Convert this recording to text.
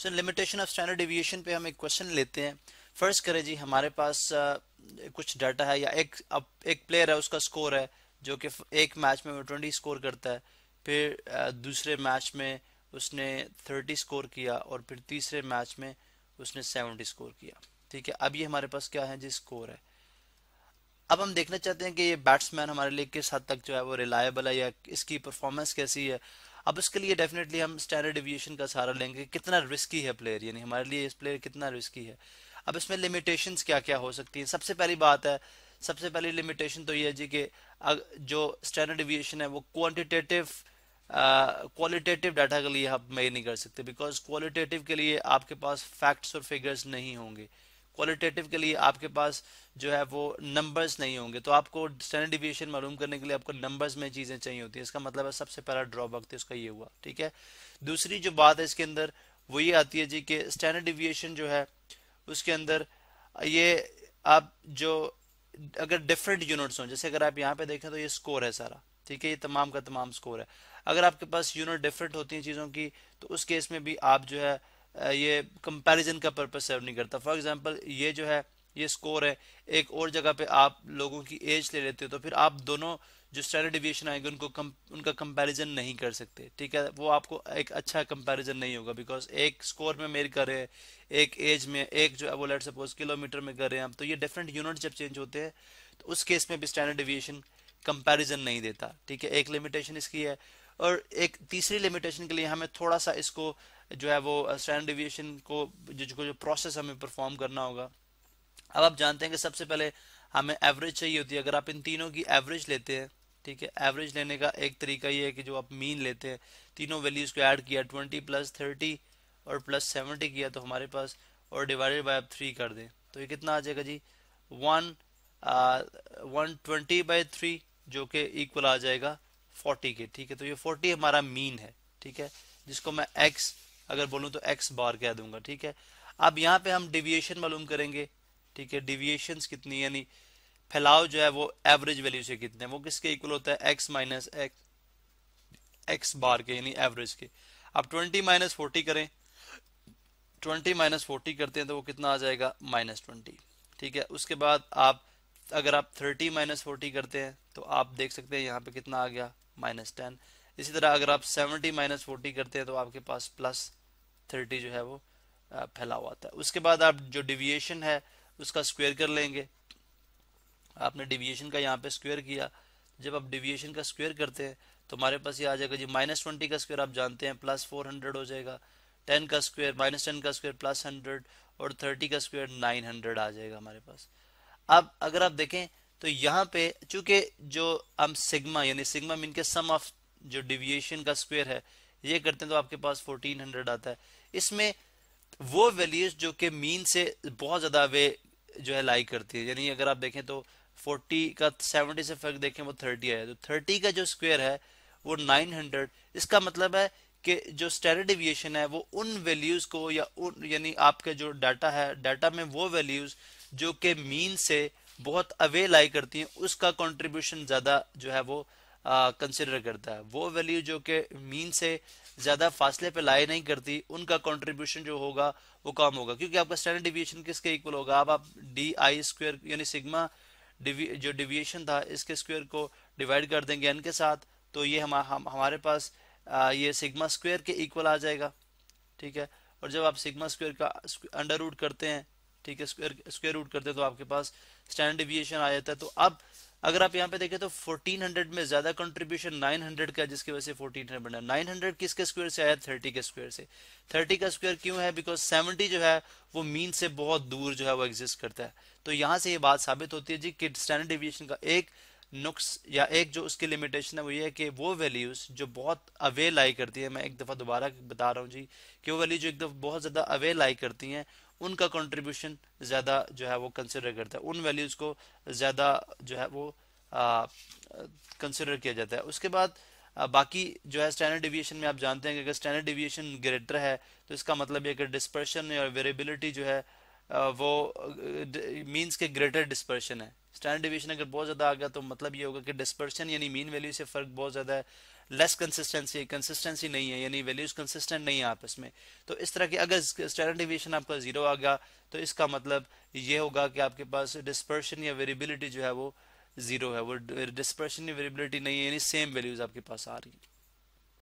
so limitation of standard deviation पे हम एक क्वेश्चन लेते हैं फर्स्ट करें जी हमारे पास कुछ डाटा है या एक अब एक प्लेयर है उसका स्कोर है जो कि एक मैच में ट्वेंटी स्कोर करता है फिर दूसरे मैच में उसने थर्टी स्कोर किया और फिर तीसरे मैच में उसने सेवेंटी स्कोर किया ठीक है अब ये हमारे पास क्या है जी स्कोर है अब हम देखना चाहते हैं कि ये बैट्समैन हमारे लिए किस हद तक जो है वो रिलायबल है या इसकी परफॉर्मेंस कैसी है अब इसके लिए डेफिनेटली हम स्टैंडर्ड डिविएशन का सहारा लेंगे कितना रिस्की है प्लेयर यानी हमारे लिए इस प्लेयर कितना रिस्की है अब इसमें लिमिटेशन क्या क्या हो सकती है सबसे पहली बात है सबसे पहली लिमिटेशन तो ये है जी कि जो स्टैंडर्ड डिविएशन है वो क्वान्टिटेटिव क्वालिटेटिव डाटा के लिए आप मेयर नहीं कर सकते बिकॉज क्वालिटेटिव के लिए आपके पास फैक्ट्स और फिगर्स नहीं होंगे क्वालिटेटिव के लिए आपके पास जो है वो नंबर्स नहीं होंगे तो आपको स्टैंडर्ड डिविएशन मालूम करने के लिए आपको नंबर्स में चीज़ें चाहिए होती है इसका मतलब है सबसे पहला ड्रॉबैक तो उसका ये हुआ ठीक है दूसरी जो बात है इसके अंदर वो ये आती है जी कि स्टैंडर्ड डिविएशन जो है उसके अंदर ये आप जो अगर डिफरेंट यूनिट्स हों जैसे अगर आप यहाँ पे देखें तो ये स्कोर है सारा ठीक है ये तमाम का तमाम स्कोर है अगर आपके पास यूनिट डिफरेंट होती हैं चीज़ों की तो उस केस में भी आप जो है ये कंपैरिजन का पर्पज सर्व नहीं करता फॉर एग्जांपल ये जो है ये स्कोर है एक और जगह पे आप लोगों की एज ले लेते हो तो फिर आप दोनों जो स्टैंडर्ड डिविएशन आएंगे उनको कम, उनका कंपैरिजन नहीं कर सकते ठीक है वो आपको एक अच्छा कंपैरिजन नहीं होगा बिकॉज एक स्कोर में मेरे कर रहे हैं एक एज में एक जो है वो लेट सपोज किलोमीटर में कर रहे हैं आप तो ये डिफरेंट यूनिट जब चेंज होते हैं तो उस केस में भी स्टैंडर्ड डिविएशन कंपैरिजन नहीं देता ठीक है एक लिमिटेशन इसकी है और एक तीसरी लिमिटेशन के लिए हमें थोड़ा सा इसको जो है वो स्टैंडर्ड uh, डिविएशन को जिसको जो प्रोसेस हमें परफॉर्म करना होगा अब आप जानते हैं कि सबसे पहले हमें एवरेज चाहिए होती है अगर आप इन तीनों की एवरेज लेते हैं ठीक है एवरेज लेने का एक तरीका ये है कि जो आप मीन लेते हैं तीनों वैल्यूज़ को ऐड किया ट्वेंटी प्लस थर्टी और प्लस सेवेंटी किया तो हमारे पास और डिवाइडेड बाई आप थ्री कर दें तो ये कितना आ जाएगा जी one one twenty by three जो कि इक्वल आ जाएगा 40 के ठीक है तो ये 40 हमारा मीन है ठीक है जिसको मैं x अगर बोलूं तो x बार कह दूंगा ठीक है अब यहाँ पे हम डिविएशन मालूम करेंगे ठीक है डिविएशन कितनी यानी फैलाव जो है वो एवरेज वैल्यू से कितने वो किसके इक्वल होता है x minus X X bar के यानी एवरेज के अब 20 माइनस फोर्टी करें 20 माइनस फोर्टी करते हैं तो वो कितना आ जाएगा माइनस ट्वेंटी ठीक है उसके बाद आप अगर आप 30 माइनस फोर्टी करते हैं तो आप देख सकते हैं यहाँ पे कितना आ गया माइनस टेन इसी तरह अगर आप 70 माइनस फोर्टी करते हैं तो आपके पास प्लस 30 जो है वो फैला हुआ था उसके बाद आप जो डिविएशन है उसका स्क्वेयर कर लेंगे आपने डिविएशन का यहाँ पे स्क्वेयर किया जब आप डिविएशन का स्क्वेयर करते हैं तो हमारे पास ये आ जाएगा जी माइनस ट्वेंटी का स्क्वेयर आप जानते हैं प्लस फोर हंड्रेड हो जाएगा टेन का स्क्वेयर माइनस टेन का स्क्वायर प्लस हंड्रेड और थर्टी का स्क्वेयर नाइन हंड्रेड आ जाएगा हमारे पास अब अगर आप देखें तो यहाँ पे चूंकि जो हम सिग्मा यानी सिग्मा मीन के सम ऑफ जो डिविएशन का स्क्वायर है ये करते हैं तो आपके पास 1400 आता है इसमें वो वैल्यूज जो कि मीन से बहुत ज़्यादा वे जो है लाई करती है यानी अगर आप देखें तो 40 का 70 से फर्क देखें वो 30 आया तो 30 का जो स्क्वायर है वो 900 इसका मतलब है कि जो स्टैंडर्ड डिविएशन है वो उन वैल्यूज को या उन यानी आपके जो डाटा है डाटा में वो वैल्यूज जो कि मीन से बहुत अवे लाई करती हैं उसका कंट्रीब्यूशन ज़्यादा जो है वो कंसिडर करता है वो वैल्यू जो कि मीन से ज़्यादा फासले पे लाई नहीं करती उनका कंट्रीब्यूशन जो होगा वो कम होगा क्योंकि आपका स्टैंडर्ड डिविएशन किसके इक्वल होगा अब आप डी आई स्क्वेयर यानी सिग्मा जो डिविएशन था इसके स्क्वेयर को डिवाइड कर देंगे एन के साथ तो ये हम, हम हमारे पास आ, ये सिग्मा स्क्वेयर के इक्वल आ जाएगा ठीक है और जब आप सिग्मा स्क्वायर का अंडर रूट करते हैं ठीक है स्क्वायर स्क्वायर रूट करते तो आपके पास स्टैंडर्ड डिविएशन आ जाता है तो अब अगर आप यहाँ पे देखें तो 1400 में ज्यादा कंट्रीब्यूशन 900 का जिसकी वजह से 1400 बना 900 किसके स्क्वायर से आया 30 के स्क्वायर से 30 का स्क्वायर क्यों है बिकॉज 70 जो है वो मीन से बहुत दूर जो है वो एग्जिस्ट करता है तो यहाँ से ये यह बात साबित होती है जी कि स्टैंडर्ड डिविएशन का एक नुक्स या एक जो उसकी लिमिटेशन है वो ये है कि वो वैल्यूज जो बहुत अवे आई करती है मैं एक दफ़ा दोबारा बता रहा हूँ जी कि वो वैल्यू जो एक दफ़ा बहुत ज़्यादा अवे लाई करती हैं उनका कंट्रीब्यूशन ज़्यादा जो है वो कंसिडर करता है उन वैल्यूज़ को ज़्यादा जो है वो कंसिडर किया जाता है उसके बाद आ, बाकी जो है स्टैंडर्ड डिविएशन में आप जानते हैं कि अगर स्टैंडर्ड डिविएशन ग्रेटर है तो इसका मतलब ये कि डिस्पर्शन या वेरेबिलिटी जो है वो मीन्स के ग्रेटर डिस्पर्शन है स्टैंडर्ड डिविएशन अगर बहुत ज़्यादा आ गया तो मतलब ये होगा कि डिस्पर्शन यानी मीन वैल्यू से फ़र्क बहुत ज़्यादा है लेस कंसिस्टेंसी कंसिस्टेंसी नहीं है यानी वैल्यूज कंसिस्टेंट नहीं है आपस में तो इस तरह की अगर स्टैंडर्ड डिविएशन आपका जीरो आ गया तो इसका मतलब ये होगा कि आपके पास डिस्पर्शन या वेरिएबिलिटी जो है वो जीरो है वो डिस्पर्शन या वेरिएबिलिटी नहीं है यानी सेम वैल्यूज आपके पास आ रही है